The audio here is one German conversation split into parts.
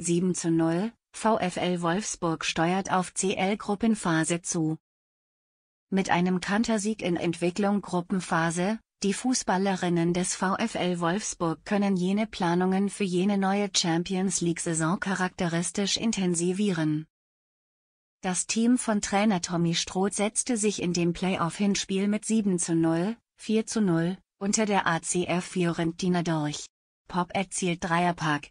7 zu 0, VfL Wolfsburg steuert auf CL-Gruppenphase zu. Mit einem Kantersieg in Entwicklung Gruppenphase, die Fußballerinnen des VfL Wolfsburg können jene Planungen für jene neue Champions League-Saison charakteristisch intensivieren. Das Team von Trainer Tommy Stroth setzte sich in dem Playoff-Hinspiel mit 7 zu 0, 4 zu 0, unter der ACF Fiorentina durch. Pop erzielt Dreierpark.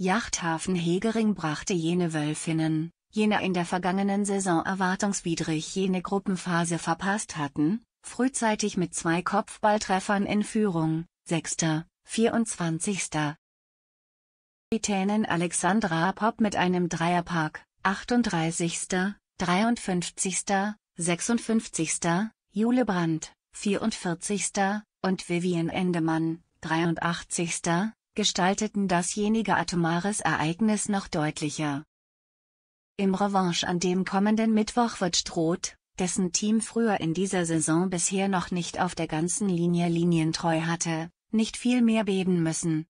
Yachthafen Hegering brachte jene Wölfinnen, jene in der vergangenen Saison erwartungswidrig jene Gruppenphase verpasst hatten, frühzeitig mit zwei Kopfballtreffern in Führung, 6. 24. Kapitänin Alexandra Popp mit einem Dreierpark, 38., 53., 56., Jule Brandt, 44. und Vivian Endemann, 83., gestalteten dasjenige atomares Ereignis noch deutlicher. Im Revanche an dem kommenden Mittwoch wird Stroth, dessen Team früher in dieser Saison bisher noch nicht auf der ganzen Linie linientreu hatte, nicht viel mehr beben müssen.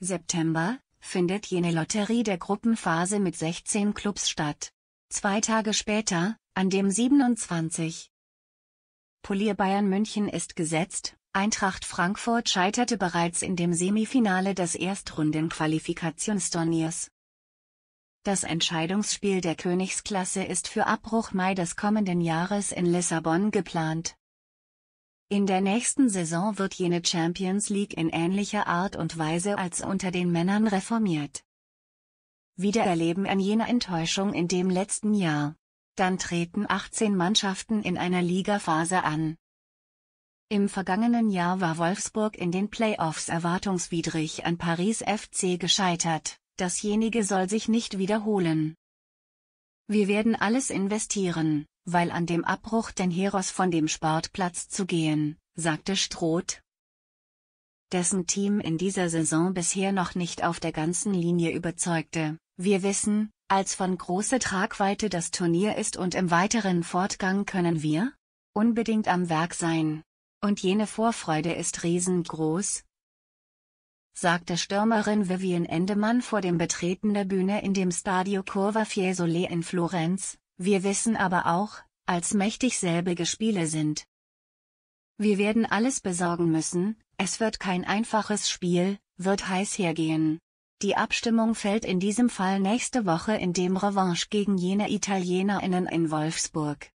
September findet jene Lotterie der Gruppenphase mit 16 Clubs statt. Zwei Tage später, an dem 27. Polier Bayern München ist gesetzt, Eintracht Frankfurt scheiterte bereits in dem Semifinale des Erstrundenqualifikationsturniers. Das Entscheidungsspiel der Königsklasse ist für Abbruch Mai des kommenden Jahres in Lissabon geplant. In der nächsten Saison wird jene Champions League in ähnlicher Art und Weise als unter den Männern reformiert. Wieder erleben an jener Enttäuschung in dem letzten Jahr. Dann treten 18 Mannschaften in einer Ligaphase an. Im vergangenen Jahr war Wolfsburg in den Playoffs erwartungswidrig an Paris FC gescheitert, dasjenige soll sich nicht wiederholen. Wir werden alles investieren, weil an dem Abbruch den Heros von dem Sportplatz zu gehen, sagte Stroth. Dessen Team in dieser Saison bisher noch nicht auf der ganzen Linie überzeugte, wir wissen, als von großer Tragweite das Turnier ist und im weiteren Fortgang können wir unbedingt am Werk sein. Und jene Vorfreude ist riesengroß, sagte Stürmerin Vivian Endemann vor dem Betreten der Bühne in dem Stadio Curva Fiesole in Florenz, wir wissen aber auch, als mächtig selbige Spiele sind. Wir werden alles besorgen müssen, es wird kein einfaches Spiel, wird heiß hergehen. Die Abstimmung fällt in diesem Fall nächste Woche in dem Revanche gegen jene ItalienerInnen in Wolfsburg.